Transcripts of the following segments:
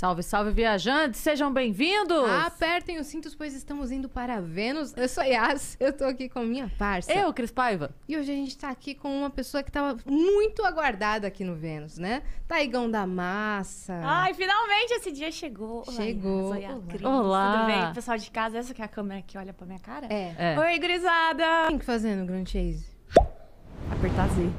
Salve, salve, viajantes! Sejam bem-vindos! Ah, apertem os cintos, pois estamos indo para Vênus. Eu sou a Yas, eu tô aqui com a minha parça. Eu, Cris Paiva. E hoje a gente tá aqui com uma pessoa que tava muito aguardada aqui no Vênus, né? Taigão da Massa. Ai, finalmente esse dia chegou. Chegou. Olá, Cris. Olá. Tudo bem? Pessoal de casa, essa que é a câmera que olha pra minha cara? É. é. Oi, grisada! O que, que fazendo, Grand Chase? Apertar Z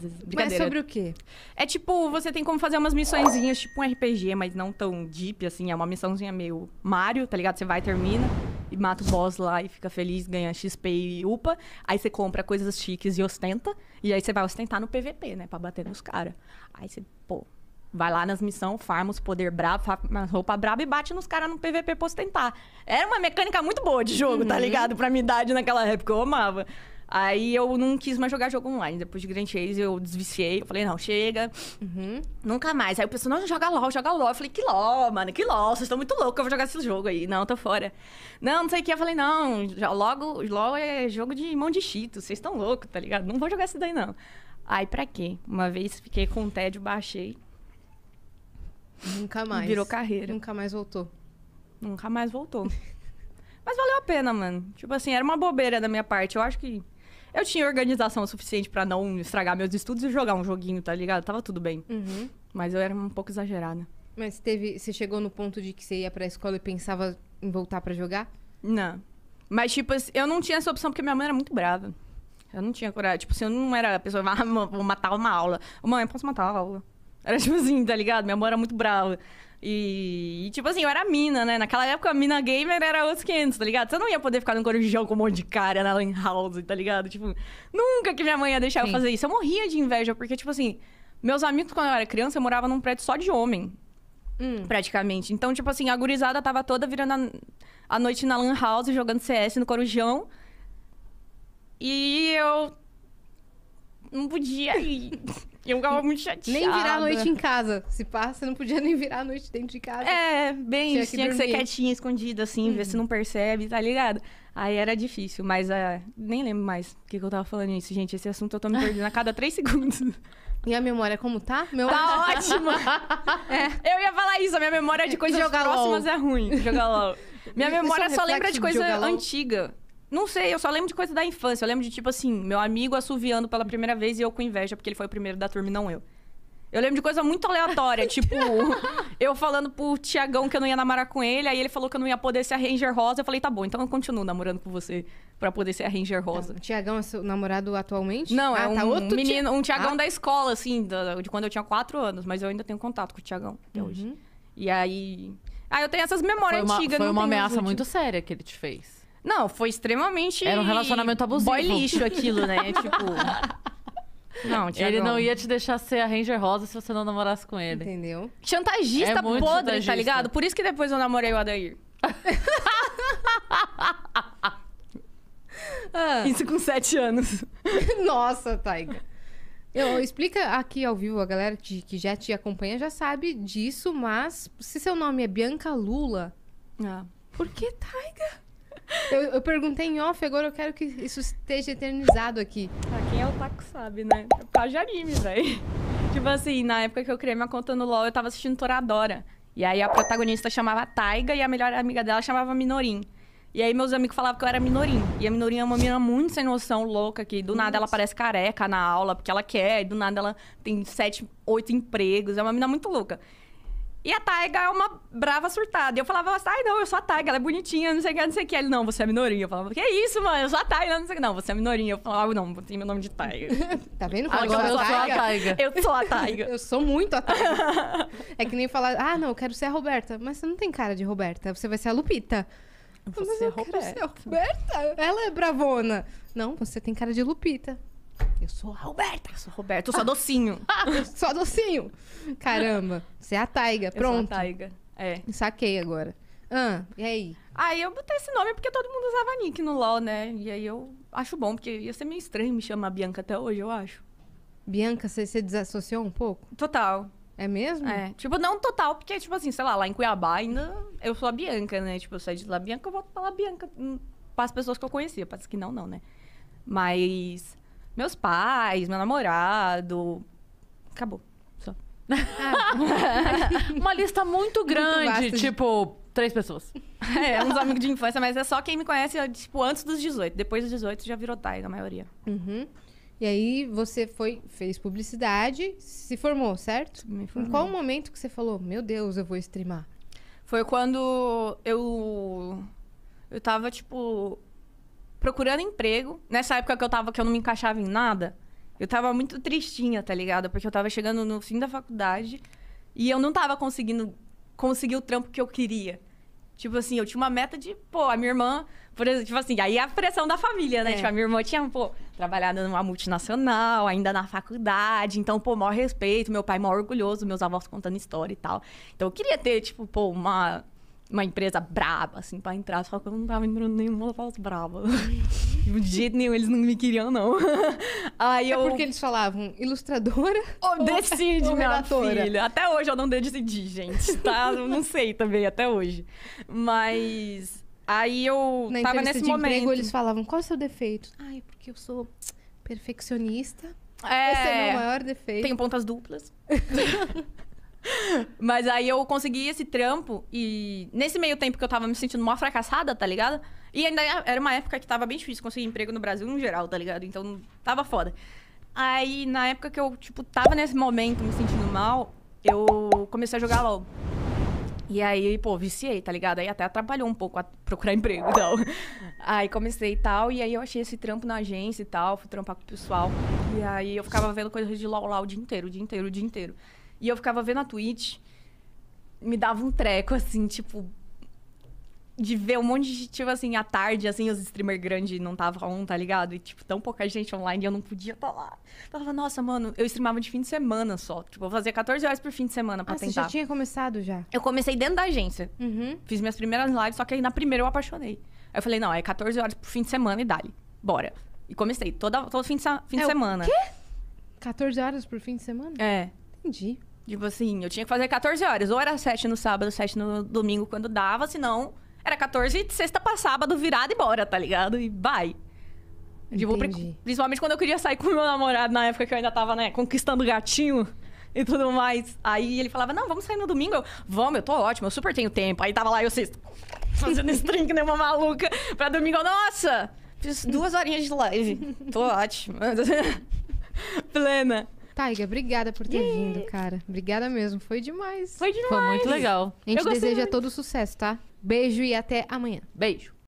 vezes. Mas sobre o quê? É tipo, você tem como fazer umas missõezinhas, tipo um RPG, mas não tão deep, assim. É uma missãozinha meio Mario, tá ligado? Você vai, termina e mata o boss lá e fica feliz, ganha XP e upa. Aí você compra coisas chiques e ostenta. E aí você vai ostentar no PVP, né? Pra bater nos caras. Aí você, pô, Vai lá nas missões, farma os poder bravo, farma roupa braba e bate nos caras no PVP pra ostentar. Era uma mecânica muito boa de jogo, tá uhum. tá ligado? Pra minha idade naquela época, eu amava. Aí eu não quis mais jogar jogo online. Depois de Grand Chase, eu desviciei. Eu falei, não, chega. Uhum. Nunca mais. Aí o pessoal, não, joga LOL, joga LOL. Eu falei, que LOL, mano, que LOL. Vocês estão muito loucos, eu vou jogar esse jogo aí. Não, tô fora. Não, não sei o que. Eu falei, não, logo, LOL é jogo de mão de chito Vocês estão loucos, tá ligado? Não vou jogar isso daí, não. Aí, pra quê? Uma vez fiquei com tédio, baixei. Nunca mais. Virou carreira. Nunca mais voltou. Nunca mais voltou. Mas valeu a pena, mano. Tipo assim, era uma bobeira da minha parte. Eu acho que eu tinha organização suficiente para não estragar meus estudos e jogar um joguinho, tá ligado? Tava tudo bem. Uhum. Mas eu era um pouco exagerada. Mas teve, você chegou no ponto de que você ia pra escola e pensava em voltar para jogar? Não. Mas, tipo, assim, eu não tinha essa opção porque minha mãe era muito brava. Eu não tinha coragem. Tipo, se assim, eu não era a pessoa, ah, vou matar uma aula. Mãe, eu posso matar a aula. Era tipo assim, tá ligado? Minha mãe era muito brava. E, e, tipo assim, eu era mina, né? Naquela época a mina gamer era os 500, tá ligado? Você não ia poder ficar no corujão com um monte de cara na lan house, tá ligado? Tipo, nunca que minha mãe ia deixar Sim. eu fazer isso. Eu morria de inveja, porque, tipo assim, meus amigos, quando eu era criança, eu morava num prédio só de homem. Hum. Praticamente. Então, tipo assim, a gurizada tava toda virando a, a noite na lan house, jogando CS no corujão. E eu não podia ir. Eu ficava muito chateada. Nem virar a noite em casa. Se passa, você não podia nem virar a noite dentro de casa. É, bem tinha Que tinha que ser quietinha, escondida, assim, uhum. ver se uhum. não percebe, tá ligado? Aí era difícil, mas uh, nem lembro mais o que, que eu tava falando isso, gente. Esse assunto eu tô me perdendo a cada três segundos. E a memória como tá? Meu... Tá ótima! é. Eu ia falar isso, a minha memória de coisas jogar próximas LOL. é ruim. Jogar LOL. Minha é memória só lembra de coisa antiga. Não sei, eu só lembro de coisa da infância. Eu lembro de, tipo assim, meu amigo assoviando pela primeira vez e eu com inveja, porque ele foi o primeiro da turma e não eu. Eu lembro de coisa muito aleatória, tipo, eu falando pro Tiagão que eu não ia namorar com ele, aí ele falou que eu não ia poder ser a Ranger Rosa. Eu falei, tá bom, então eu continuo namorando com você pra poder ser a Ranger Rosa. O é, Tiagão é seu namorado atualmente? Não, é ah, é um tá outro menino, um Tiagão ah. da escola, assim, de quando eu tinha quatro anos, mas eu ainda tenho contato com o Tiagão até uhum. hoje. E aí. Ah, eu tenho essas memórias foi uma, antigas, Foi uma ameaça muito séria que ele te fez. Não, foi extremamente. Era um relacionamento abusivo. Boy lixo aquilo, né? tipo. Não, Thiago. Ele não ia te deixar ser a Ranger Rosa se você não namorasse com ele. Entendeu? Chantagista é podre, tá chantagista. tá ligado? Por isso que depois eu namorei o Adair. ah. Isso com sete anos. Nossa, Taiga. Eu, explica aqui ao vivo, a galera que, que já te acompanha já sabe disso, mas se seu nome é Bianca Lula, ah. por que Taiga? Eu, eu, perguntei em off, agora eu quero que isso esteja eternizado aqui. Pra quem é o taco sabe, né? É por causa de anime, velho. Tipo assim, na época que eu criei minha conta no LoL, eu tava assistindo Toradora. E aí a protagonista chamava Taiga e a melhor amiga dela chamava Minorin. E aí meus amigos falavam que eu era Minorin. E a Minorin é uma menina muito sem noção, louca, que do nada Nossa. ela parece careca na aula, porque ela quer, e do nada ela tem sete, oito empregos. É uma menina muito louca. E a Taiga é uma brava surtada. E eu falava, ai, não, eu sou a Taiga, ela é bonitinha, não sei o que, não sei o que. Ele, não, você é minorinha. Eu falava, que isso, mano, eu sou a Taiga, não sei o que. Não, você é minorinha. Eu falava, ah, não, tem meu nome de Taiga. tá vendo? Fala Agora eu, sou a Taiga. Eu sou a Taiga. eu sou muito a Taiga. é que nem falar, ah, não, eu quero ser a Roberta. Mas você não tem cara de Roberta, você vai ser a Lupita. Você vai ser Roberta. Ser a Roberta. Ela é bravona. Não, você tem cara de Lupita. Eu sou a Roberta. Eu sou a Roberta. Eu sou a Docinho. eu sou a Docinho. Caramba. Você é a Taiga. Pronto. Eu sou a Taiga. É. Saquei agora. Ah, e aí? Aí eu botei esse nome porque todo mundo usava nick no LOL, né? E aí eu acho bom, porque ia ser meio estranho me chamar Bianca até hoje, eu acho. Bianca, você se desassociou um pouco? Total. É mesmo? É. Tipo, não total, porque, tipo assim, sei lá, lá em Cuiabá ainda eu sou a Bianca, né? Tipo, eu saio de lá Bianca, eu volto pra lá Bianca. Hum, Para as pessoas que eu conhecia. Parece que não, não, né? Mas meus pais, meu namorado. Acabou. Só. É. Uma lista muito grande, muito tipo, três pessoas. É, uns amigos de infância, mas é só quem me conhece, tipo, antes dos 18. Depois dos 18 já virou TAI, na maioria. Uhum. E aí você foi, fez publicidade, se formou, certo? Me Em qual momento que você falou, meu Deus, eu vou streamar? Foi quando eu. Eu tava, tipo, procurando emprego. Nessa época que eu tava, que eu não me encaixava em nada, eu tava muito tristinha, tá ligado? Porque eu tava chegando no fim da faculdade e eu não tava conseguindo conseguir o trampo que eu queria. Tipo assim, eu tinha uma meta de, pô, a minha irmã, por exemplo, tipo assim, aí a pressão da família, né? É. Tipo, a minha irmã tinha, pô, trabalhado numa multinacional, ainda na faculdade, então, pô, maior respeito, meu pai maior orgulhoso, meus avós contando história e tal. Então eu queria ter, tipo, pô, uma uma empresa braba, assim, pra entrar. Só que eu não tava entrando nenhuma voz braba. Uhum. De jeito nenhum, eles não me queriam, não. Aí é eu... porque eles falavam ilustradora ou, decide, ou minha filha. Até hoje eu não decidi, gente, tá? Eu não sei também, até hoje. Mas... Aí eu Na tava nesse de momento. Emprego, eles falavam, qual é o seu defeito? Ai, porque eu sou perfeccionista. É... Esse é o meu maior defeito. Tenho pontas duplas. Mas aí eu consegui esse trampo e nesse meio tempo que eu tava me sentindo uma fracassada, tá ligado? E ainda é, era uma época que tava bem difícil conseguir emprego no Brasil no geral, tá ligado? Então tava foda. Aí na época que eu, tipo, tava nesse momento me sentindo mal, eu comecei a jogar LOL. E aí, pô, viciei, tá ligado? Aí até atrapalhou um pouco a procurar emprego e tal. Aí comecei e tal, e aí eu achei esse trampo na agência e tal, fui trampar com o pessoal. E aí eu ficava vendo coisas de LOL lá o dia inteiro, o dia inteiro, o dia inteiro. E eu ficava vendo a Twitch, me dava um treco, assim, tipo. De ver um monte de, tipo assim, à tarde, assim, os streamers grandes não estavam tá ligado? E, tipo, tão pouca gente online e eu não podia estar tá lá. Eu falava, nossa, mano, eu streamava de fim de semana só. Tipo, eu fazia 14 horas por fim de semana pra ah, tentar. Você já tinha começado já? Eu comecei dentro da agência. Uhum. Fiz minhas primeiras lives, só que aí na primeira eu apaixonei. Aí eu falei, não, é 14 horas por fim de semana e dali. Bora. E comecei, toda, todo fim de, fim é, de semana. O quê? 14 horas por fim de semana? É. Entendi. Tipo assim, eu tinha que fazer 14 horas. Ou era 7 no sábado, 7 no domingo, quando dava, senão era 14 de sexta pra sábado, virado e bora, tá ligado? E vai. Tipo, principalmente quando eu queria sair com meu namorado na época que eu ainda tava, né, conquistando gatinho e tudo mais. Aí ele falava, não, vamos sair no domingo. Eu, vamos, eu tô ótimo, eu super tenho tempo. Aí tava lá eu sexta, fazendo esse que nem uma maluca. Pra domingo, eu, nossa! Fiz duas horinhas de live. Tô ótima. Plena. Taiga, obrigada por ter vindo, cara. Obrigada mesmo. Foi demais. Foi demais. Foi muito legal. A gente deseja muito. todo sucesso, tá? Beijo e até amanhã. Beijo.